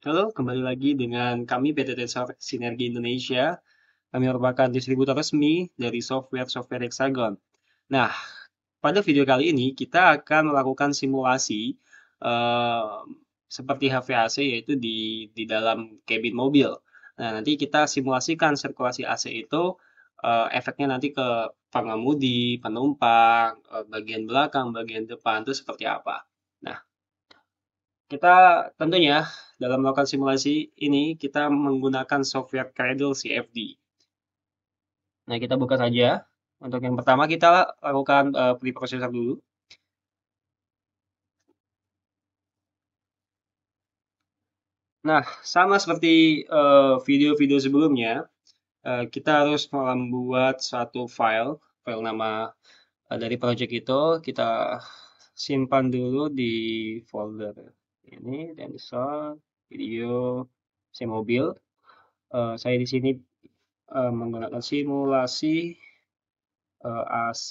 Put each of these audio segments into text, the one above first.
Halo, kembali lagi dengan kami PT Tensor Sinergi Indonesia. Kami merupakan distributor resmi dari software-software Hexagon. Nah, pada video kali ini kita akan melakukan simulasi uh, seperti HVAC yaitu di di dalam kabin mobil. Nah, nanti kita simulasikan sirkulasi AC itu uh, efeknya nanti ke pengemudi, penumpang, uh, bagian belakang, bagian depan itu seperti apa. Kita tentunya dalam melakukan simulasi ini kita menggunakan software Cradle CFD. Nah, kita buka saja. Untuk yang pertama kita lakukan uh, preprocessor dulu. Nah, sama seperti eh, video-video uh, sebelumnya, uh, kita harus membuat satu file, file nama uh, dari project itu, kita simpan dulu di folder ini dan tensor video si mobil uh, saya di sini uh, menggunakan simulasi uh, eh, AC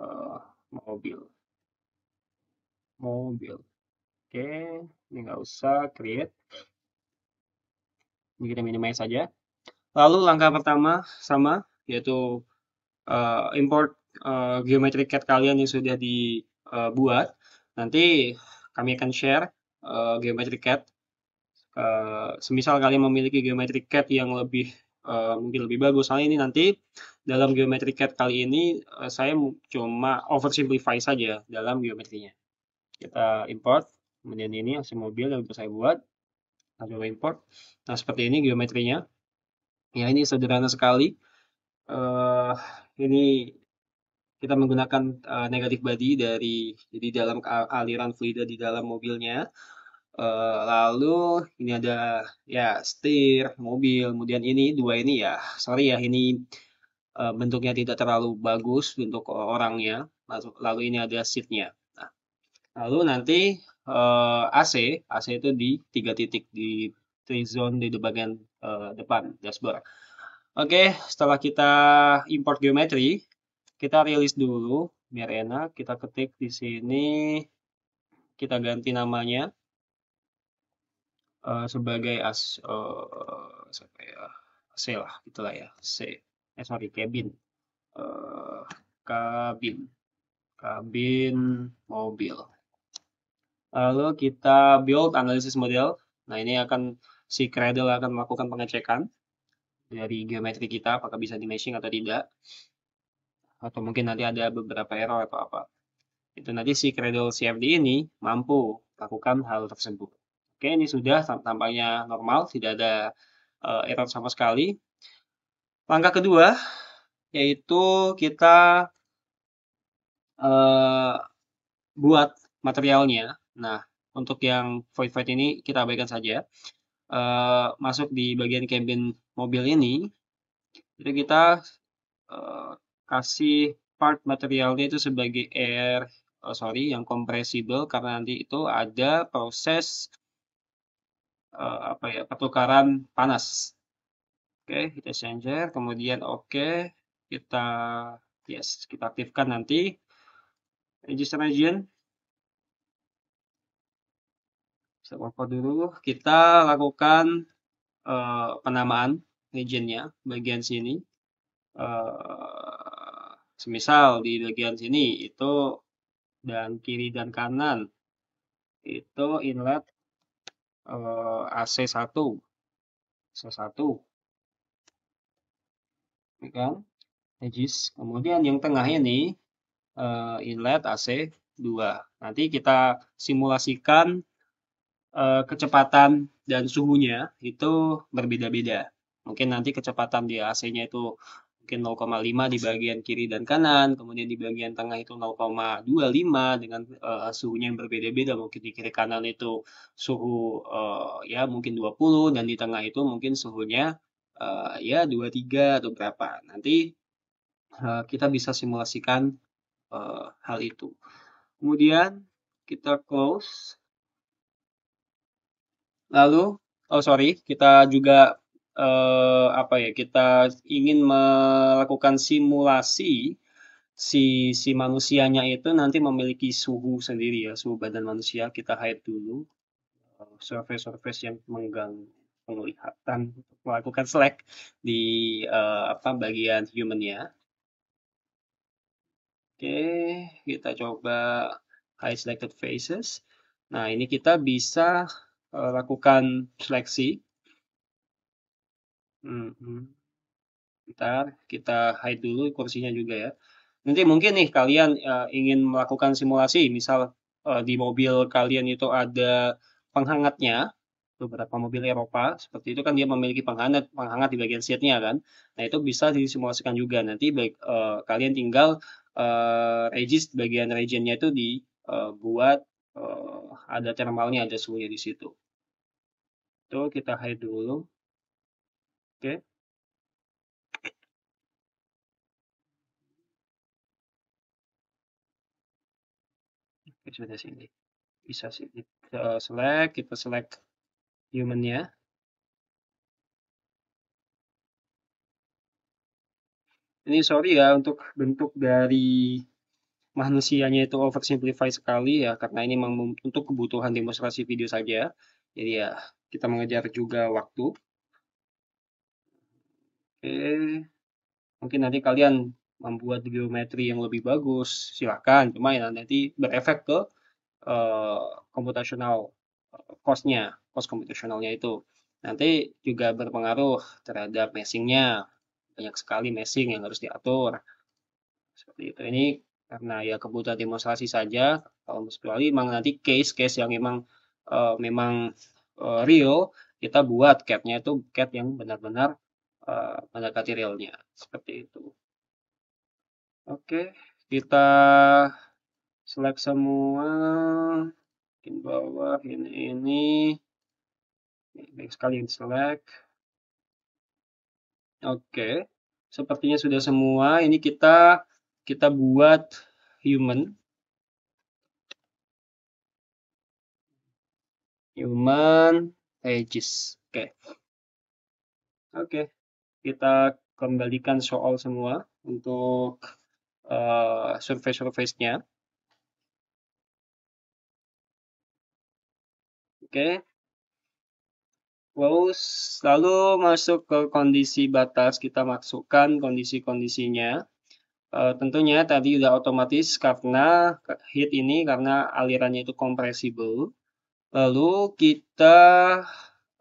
uh, mobil mobil oke okay. ini nggak usah create ini kita minimize saja lalu langkah pertama sama yaitu uh, import uh, geometric CAD kalian yang sudah dibuat nanti kami akan share uh, geometric CAD. Uh, eh, semisal kalian memiliki geometric CAD yang lebih uh, mungkin lebih bagus, soalnya ini nanti dalam geometric CAD kali ini uh, saya cuma oversimplify saja dalam geometrinya. Kita import, kemudian ini hasil mobil yang saya buat, kita import. Nah seperti ini geometrinya. Ya ini sederhana sekali. Uh, ini kita menggunakan uh, negatif body dari di dalam aliran fluida di dalam mobilnya. Uh, lalu ini ada ya setir mobil, kemudian ini dua ini ya, sorry ya ini uh, bentuknya tidak terlalu bagus untuk orangnya. Lalu, lalu ini ada seatnya. Nah, lalu nanti uh, AC, AC itu di tiga titik di three zone di bagian uh, depan dashboard. Oke, okay, setelah kita import geometri, kita rilis dulu biar enak. Kita ketik di sini, kita ganti namanya uh, sebagai as uh, ya? C lah, gitulah ya. C, eh sorry, cabin, uh, eh, kabin, kabin mobil. Lalu kita build analisis model. Nah ini akan si Cradle akan melakukan pengecekan dari geometri kita apakah bisa di meshing atau tidak atau mungkin nanti ada beberapa error atau apa. Itu nanti si Cradle CFD ini mampu lakukan hal tersebut. Oke, ini sudah tampaknya normal, tidak ada uh, error sama sekali. Langkah kedua yaitu kita uh, buat materialnya. Nah, untuk yang void void ini kita abaikan saja. Uh, masuk di bagian cabin mobil ini, jadi kita uh, kasih part materialnya itu sebagai air oh sorry yang kompresibel karena nanti itu ada proses uh, apa ya pertukaran panas oke okay, kita changer kemudian oke okay, kita yes kita aktifkan nanti register region saya dulu kita lakukan uh, penamaan regionnya bagian sini eh, Semisal di bagian sini itu dan kiri dan kanan itu inlet eh, AC1 AC1 ya kan Regis. kemudian yang tengah ini eh, inlet AC2 nanti kita simulasikan eh, kecepatan dan suhunya itu berbeda-beda mungkin nanti kecepatan di AC-nya itu mungkin 0,5 di bagian kiri dan kanan, kemudian di bagian tengah itu 0,25 dengan uh, suhunya yang berbeda-beda, mungkin di kiri kanan itu suhu uh, ya mungkin 20 dan di tengah itu mungkin suhunya uh, ya 23 atau berapa. Nanti uh, kita bisa simulasikan uh, hal itu. Kemudian kita close. Lalu, oh sorry, kita juga eh, apa ya kita ingin melakukan simulasi si si manusianya itu nanti memiliki suhu sendiri ya suhu badan manusia kita hide dulu eh, surface-surface yang mengganggu penglihatan melakukan select di uh, apa bagian humannya. Oke, kita coba high selected faces. Nah, ini kita bisa uh, lakukan seleksi ntar kita hide dulu kursinya juga ya. Nanti mungkin nih kalian, uh, ingin melakukan simulasi misal, uh, di mobil kalian itu ada penghangatnya, beberapa mobil Eropa seperti itu kan dia memiliki penghangat penghangat di bagian seatnya kan. Nah itu bisa disimulasikan juga nanti baik, eh, kalian tinggal, uh, regis bagian regionnya itu dibuat uh, buat, ada thermalnya ada suhunya di situ. Itu kita hide dulu. Oke. Okay. Oke, sudah sini. Bisa sih kita eh, select, kita select human ya. Ini sorry ya untuk bentuk dari manusianya itu oversimplify sekali ya karena ini untuk kebutuhan demonstrasi video saja. Jadi ya kita mengejar juga waktu. Oke. Eh, mungkin nanti kalian membuat geometri yang lebih bagus, silakan. Cuma ya nanti berefek ke uh, eh, costnya, eh, cost-nya, cost computationalnya itu. Nanti juga berpengaruh terhadap meshingnya. Banyak sekali meshing yang harus diatur. Seperti itu. Ini karena ya kebutuhan demonstrasi saja. Kalau misalnya memang nanti case-case yang memang uh, memang uh, real, kita buat catnya itu cat yang benar-benar Eh, mendekati realnya seperti itu oke kita select semua di bawah ini ini baik sekali yang select oke sepertinya sudah semua ini kita kita buat human human ages. Oke. Okay. Oke. Okay kita kembalikan soal semua untuk uh, eh, survei-surveinya. Oke. Okay. Lalu masuk ke kondisi batas, kita masukkan kondisi-kondisinya. Uh, tentunya tadi sudah otomatis karena heat ini karena alirannya itu kompresibel. Lalu kita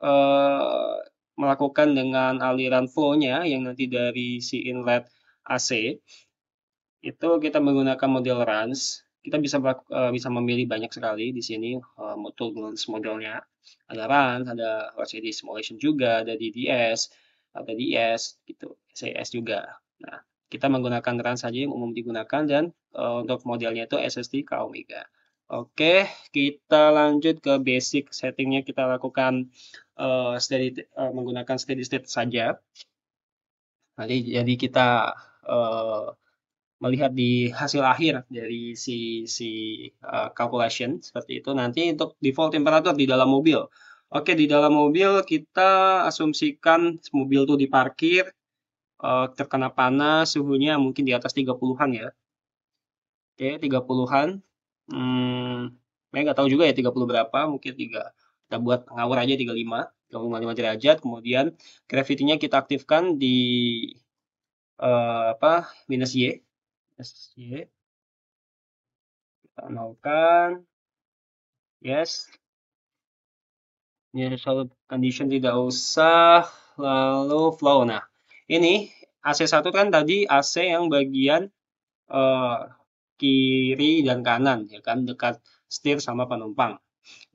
uh, melakukan dengan aliran flow-nya yang nanti dari si inlet AC itu kita menggunakan model runs kita bisa eh, bisa memilih banyak sekali di sini uh, eh, modelnya ada run ada RCD simulation juga ada DDS ada DS gitu CS juga nah kita menggunakan run saja yang umum digunakan dan eh, untuk modelnya itu SST K Omega Oke, kita lanjut ke basic settingnya. Kita lakukan uh, steady, uh, menggunakan steady state saja. Nanti jadi kita uh, melihat di hasil akhir dari si si uh, calculation seperti itu nanti untuk default temperatur di dalam mobil. Oke, di dalam mobil kita asumsikan mobil itu diparkir uh, terkena panas suhunya mungkin di atas 30-an ya. Oke, 30-an hmm, saya nggak tahu juga ya 30 berapa, mungkin 3, kita buat ngawur aja 35, 35 derajat, kemudian gravity-nya kita aktifkan di uh, apa minus Y, minus Y, kita nolkan, yes, ini solid condition tidak usah, lalu flow, nah, ini AC1 kan tadi AC yang bagian uh, kiri dan kanan ya kan dekat setir sama penumpang.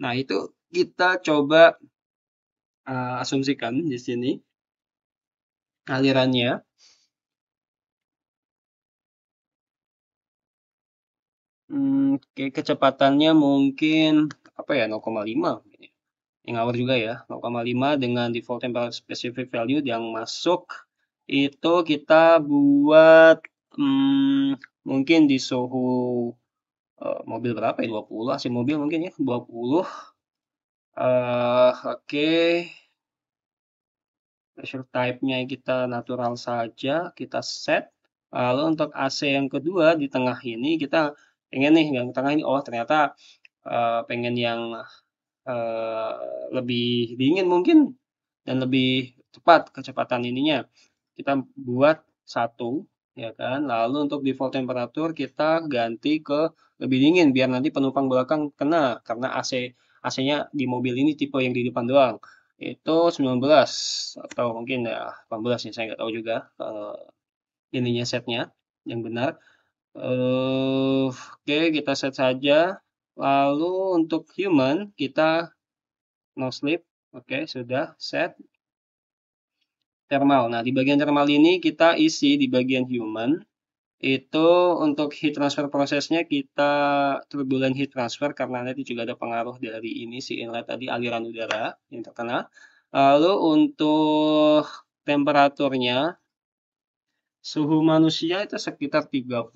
Nah, itu kita coba uh, asumsikan di sini alirannya Hmm, ke kecepatannya mungkin apa ya 0,5 yang awal juga ya 0,5 dengan default temperature specific value yang masuk itu kita buat hmm, mungkin di suhu uh, eh, mobil berapa ya 20 AC mobil mungkin ya 20 uh, eh, oke okay. pressure type-nya kita natural saja kita set lalu untuk AC yang kedua di tengah ini kita pengen nih yang tengah ini oh ternyata uh, pengen yang uh, lebih dingin mungkin dan lebih cepat kecepatan ininya kita buat satu ya kan. Lalu untuk default temperatur kita ganti ke lebih dingin biar nanti penumpang belakang kena karena AC AC-nya di mobil ini tipe yang di depan doang. Itu 19 atau mungkin ya 18 nih saya nggak tahu juga uh, ininya setnya yang benar. Uh, Oke okay, kita set saja. Lalu untuk human kita no sleep. Oke okay, sudah set thermal. Nah, di bagian thermal ini kita isi di bagian human itu untuk heat transfer prosesnya kita turbulent heat transfer karena nanti juga ada pengaruh dari ini si inlet tadi aliran udara yang terkena. Lalu untuk temperaturnya suhu manusia itu sekitar 30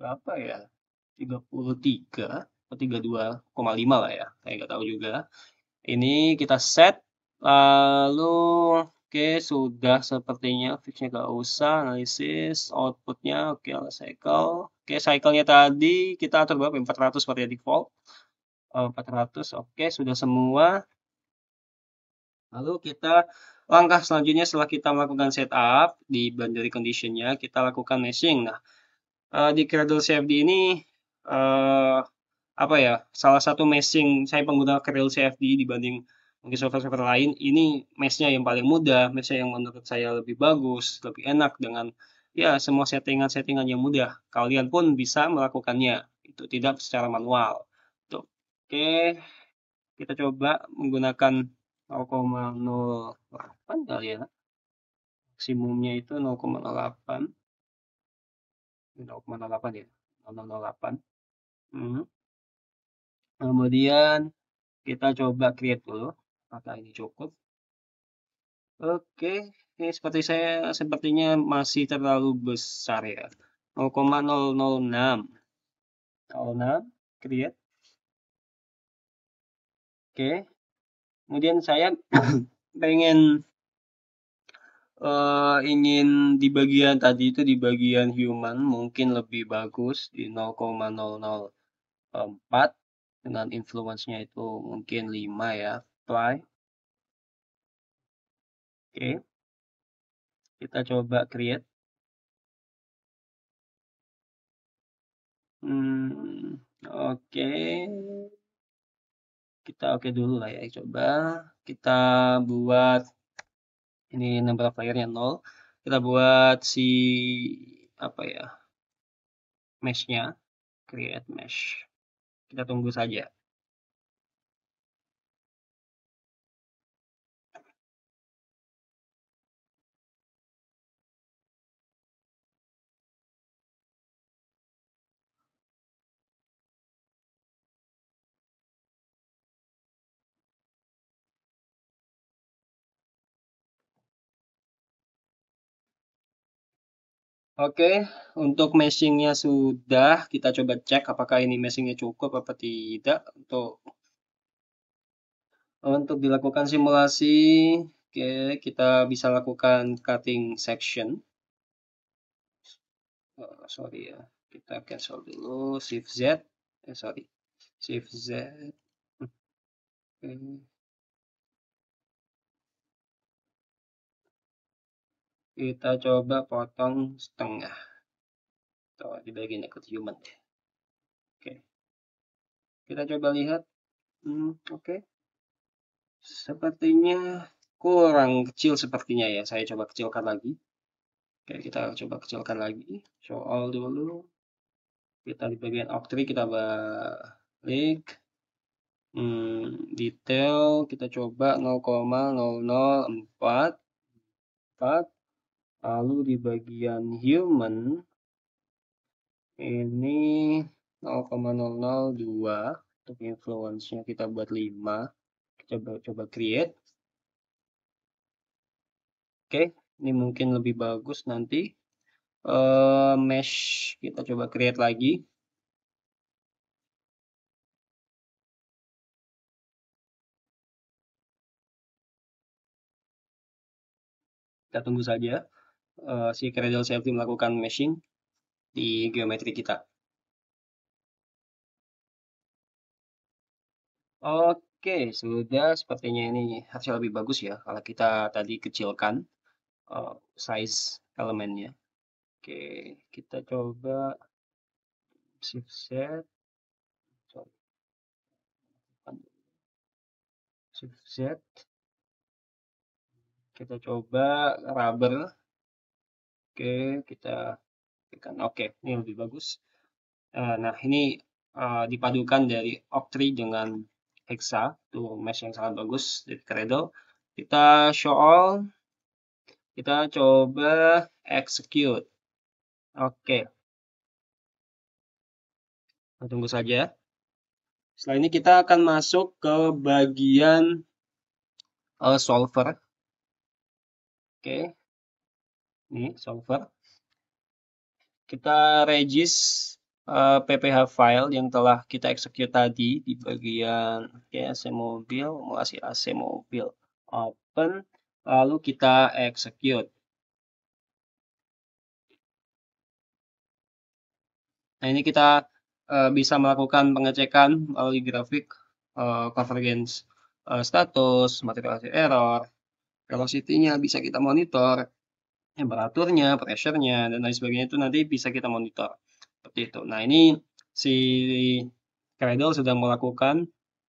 berapa ya? 33 atau 32,5 lah ya. Saya nggak tahu juga. Ini kita set lalu Oke, okay, sudah sepertinya fixnya gak usah, analisis, outputnya, oke, okay, cycle. Oke, okay, cycle tadi kita atur berapa? 400 seperti default. 400, oke, okay, sudah semua. Lalu kita, langkah selanjutnya setelah kita melakukan setup di boundary conditionnya kita lakukan meshing. Nah, eh, di Cradle CFD ini, eh, apa ya, salah satu meshing, saya pengguna Cradle CFD dibanding mungkin server-server lain ini mesnya yang paling mudah mesnya yang menurut saya lebih bagus lebih enak dengan ya semua settingan-settingan yang mudah kalian pun bisa melakukannya itu tidak secara manual Tuh. oke kita coba menggunakan 0,08 kali ya maksimumnya itu 0,08 0,08 ya 0,08 hmm. kemudian kita coba create dulu Apakah ini cukup? Oke, ini seperti saya sepertinya masih terlalu besar ya. 0,006. 06 create. Oke. Kemudian saya pengen uh, ingin di bagian tadi itu di bagian human mungkin lebih bagus di 0,004 dengan influence-nya itu mungkin 5 ya apply oke kita coba create hmm, oke kita oke dulu lah ya coba kita buat ini number of layer-nya 0 kita buat si apa ya meshnya create mesh kita tunggu saja Oke, untuk meshingnya sudah kita coba cek apakah ini meshingnya cukup apa tidak untuk untuk dilakukan simulasi. Oke, kita bisa lakukan cutting section. Oh, sorry ya, kita cancel dulu Shift Z. Eh, sorry, Shift Z. Hmm, oke. kita coba potong setengah atau di bagian ikut human deh. Oke. Kita coba lihat. Hmm, oke. Sepertinya kurang kecil sepertinya ya. Saya coba kecilkan lagi. Oke, kita coba kecilkan lagi. Show all dulu. Kita di bagian octree kita balik. Hmm, detail kita coba 0,004 4 lalu di bagian human ini 0,002 untuk influence-nya kita buat 5 coba coba create oke ini mungkin lebih bagus nanti uh, mesh kita coba create lagi kita tunggu saja uh, si cradle safety melakukan meshing di geometri kita. Oke, sudah sepertinya ini hasil lebih bagus ya kalau kita tadi kecilkan uh, size elemennya. Oke, kita coba shift set. Shift set. Kita coba rubber Oke, kita tekan oke. Ini lebih bagus. Eh, nah, ini eh, dipadukan dari octree dengan hexa. itu mesh yang sangat bagus dari Credo. Kita show all. Kita coba execute. Oke. tunggu saja. Setelah ini kita akan masuk ke bagian eh, solver. Oke, nih solver. Kita regis uh, eh, PPH file yang telah kita execute tadi di bagian okay, AC mobil, masih AC mobil open, lalu kita execute. Nah ini kita uh, bisa melakukan pengecekan melalui grafik uh, eh, convergence uh, status, material error, velocity-nya bisa kita monitor, temperaturnya, pressure-nya, dan lain sebagainya itu nanti bisa kita monitor. Seperti itu. Nah, ini si Cradle sudah melakukan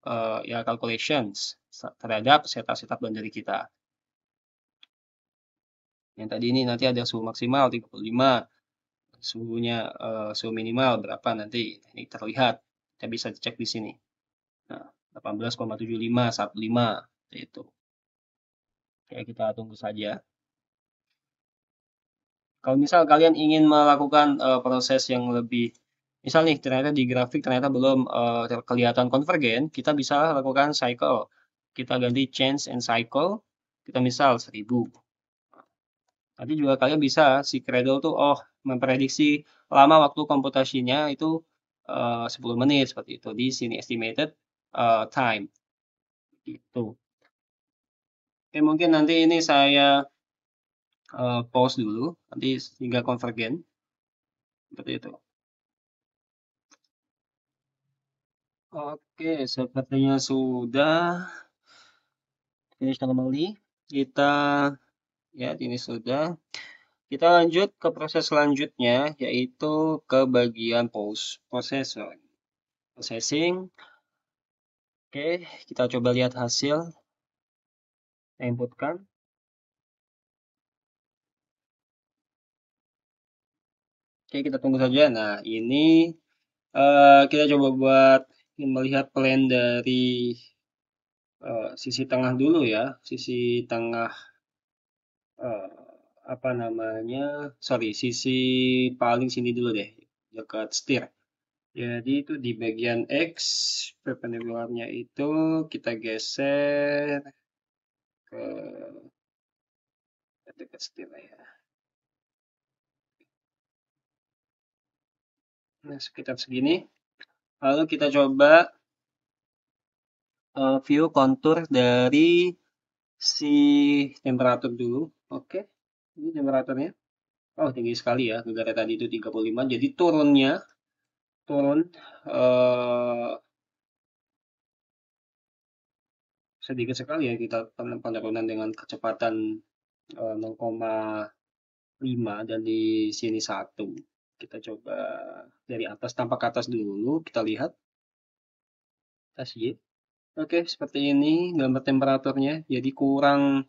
uh, ya calculations terhadap setup-setup boundary kita. Yang tadi ini nanti ada suhu maksimal 35, suhunya uh, suhu minimal berapa nanti ini terlihat kita bisa cek di sini nah, 18,75 15 itu Oke, kita tunggu saja kalau misal kalian ingin melakukan uh, proses yang lebih Misal nih, ternyata di grafik ternyata belum uh, kelihatan konvergen, kita bisa lakukan cycle. Kita ganti change and cycle, kita misal 1000. Nanti juga kalian bisa si Cradle tuh, oh memprediksi lama waktu komputasinya itu eh, uh, 10 menit seperti itu. Di sini estimated uh, time. itu. Oke, mungkin nanti ini saya Eh, pause dulu nanti hingga konvergen seperti itu Oke, sepertinya sudah finish kembali. Kita ya ini sudah. Kita lanjut ke proses selanjutnya yaitu ke bagian post processor. Processing. Oke, kita coba lihat hasil. Kita inputkan. Oke, kita tunggu saja. Nah, ini uh, kita coba buat melihat plan dari uh, sisi tengah dulu ya. Sisi tengah uh, apa namanya? Sorry, sisi paling sini dulu deh, dekat setir. Jadi itu di bagian X perpendikularnya itu kita geser ke dekat setir ya. nah, sekitar segini lalu kita coba uh, view kontur dari si temperatur dulu oke okay. ini temperaturnya oh tinggi sekali ya negara tadi itu 35 jadi turunnya turun uh, sedikit sekali ya kita penurunan dengan kecepatan 0,5 eh, dan di sini 1. Kita coba dari atas, tampak ke atas dulu. Kita lihat. atas ya Oke, seperti ini gambar temperaturnya. Jadi kurang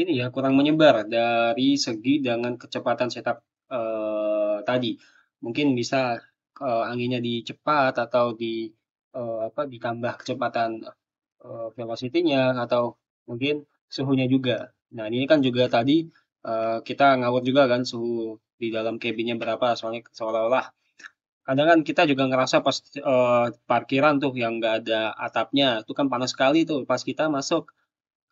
ini ya, kurang menyebar dari segi dengan kecepatan setup eh, tadi. Mungkin bisa eh, anginnya dicepat atau di eh, apa ditambah kecepatan eh, velocity-nya atau mungkin suhunya juga. Nah, ini kan juga tadi Eh, kita ngawur juga kan suhu di dalam kabinnya berapa soalnya seolah-olah kadang kan kita juga ngerasa pas uh, parkiran tuh yang nggak ada atapnya itu kan panas sekali tuh pas kita masuk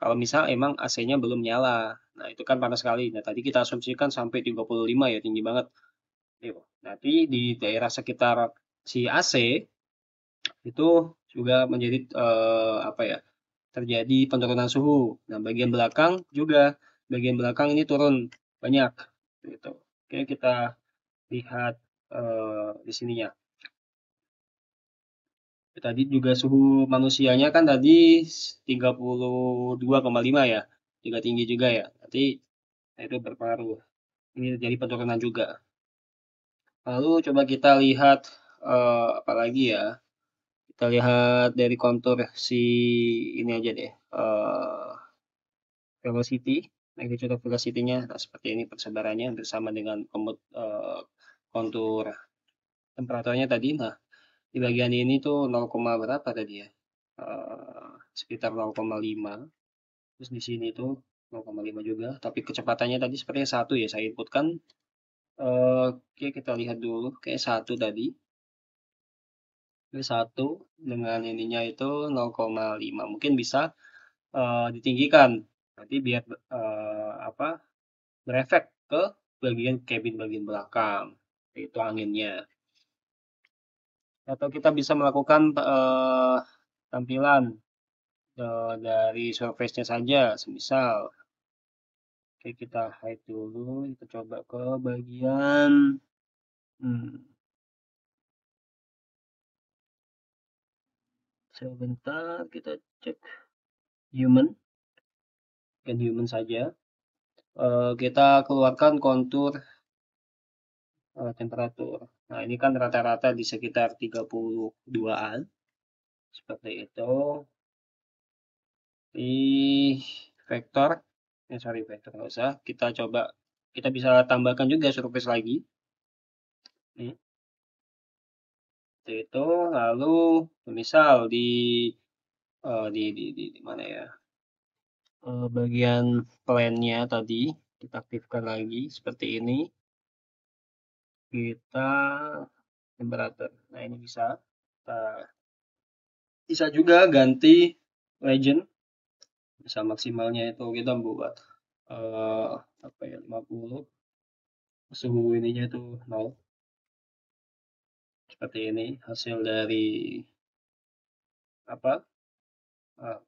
kalau misal emang AC-nya belum nyala nah itu kan panas sekali nah tadi kita asumsikan sampai 35 ya tinggi banget nanti iya, di daerah sekitar si AC itu juga menjadi uh, apa ya terjadi penurunan suhu. Nah bagian belakang juga bagian belakang ini turun banyak gitu. Oke, kita lihat uh, di sininya. Tadi juga suhu manusianya kan tadi 32,5 ya, juga tinggi juga ya. Nanti itu berpengaruh. Ini terjadi penurunan juga. Lalu coba kita lihat uh, apa lagi ya? Kita lihat dari kontur si ini aja deh. Uh, velocity magnitude of velocity-nya nah, seperti ini persebarannya bersama dengan komut uh, kontur temperaturnya tadi nah di bagian ini tuh 0, berapa tadi ya uh, sekitar 0,5 terus di sini tuh 0,5 juga tapi kecepatannya tadi sepertinya satu ya saya inputkan uh, oke kita lihat dulu kayak satu tadi satu dengan ininya itu 0,5 mungkin bisa uh, ditinggikan nanti biar uh, apa berefek ke bagian cabin bagian belakang itu anginnya atau kita bisa melakukan uh, tampilan uh, dari surface-nya saja semisal oke kita hide dulu kita coba ke bagian hmm. sebentar kita cek human dan human saja eh, kita keluarkan kontur eh, temperatur nah ini kan rata-rata di sekitar 32an seperti itu di vektor ya sorry vektor nggak usah kita coba kita bisa tambahkan juga surface lagi nih itu lalu misal di uh, di, di di di mana ya Eh, bagian plannya tadi kita aktifkan lagi seperti ini kita temperatur nah ini bisa kita bisa juga ganti legend bisa maksimalnya itu kita gitu, buat uh, apa ya 50 suhu ininya itu 0 seperti ini hasil dari apa uh,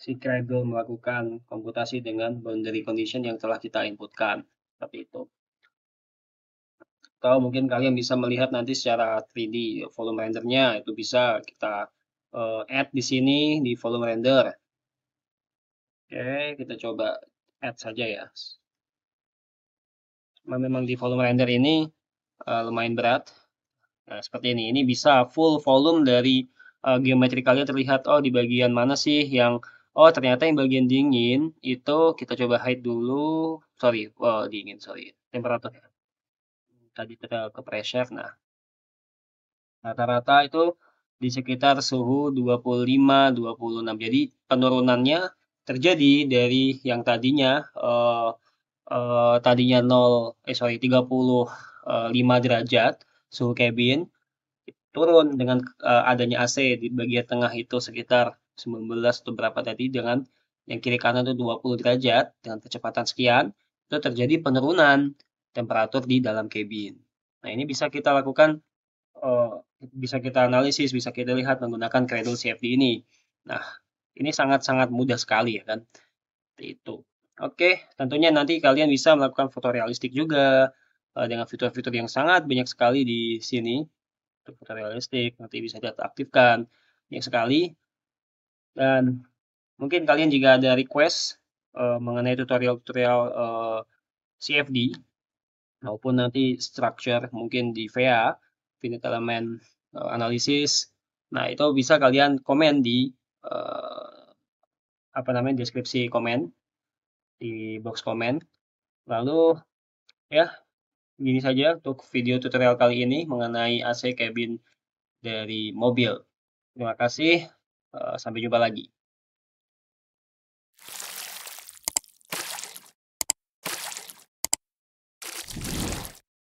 si Gradle melakukan komputasi dengan boundary condition yang telah kita inputkan. Seperti itu. Atau mungkin kalian bisa melihat nanti secara 3D volume rendernya itu bisa kita uh, add di sini di volume render. Oke, kita coba add saja ya. Memang di volume render ini uh, lumayan berat. Nah, seperti ini. Ini bisa full volume dari uh, eh, geometri kalian terlihat oh di bagian mana sih yang oh ternyata yang bagian dingin itu kita coba hide dulu sorry oh dingin sorry temperatur tadi kita ke pressure nah rata-rata itu di sekitar suhu 25 26 jadi penurunannya terjadi dari yang tadinya eh, eh, tadinya 0 eh sorry 35 derajat suhu cabin turun dengan eh, adanya AC di bagian tengah itu sekitar 19 atau berapa tadi dengan yang kiri kanan itu 20 derajat dengan kecepatan sekian itu terjadi penurunan temperatur di dalam kabin. Nah ini bisa kita lakukan eh, bisa kita analisis bisa kita lihat menggunakan cradle CFD ini. Nah ini sangat-sangat mudah sekali ya kan itu. Oke, tentunya nanti kalian bisa melakukan foto realistik juga eh, dengan fitur-fitur yang sangat banyak sekali di sini. Foto realistik nanti bisa diaktifkan banyak sekali. Dan mungkin kalian juga ada request uh, mengenai tutorial-tutorial uh, eh, CFD maupun nanti structure mungkin di VA, finite element uh, analysis. Nah, itu bisa kalian komen di uh, apa namanya deskripsi komen di box komen. Lalu ya, gini saja untuk video tutorial kali ini mengenai AC cabin dari mobil. Terima kasih. Eh, sampai jumpa lagi.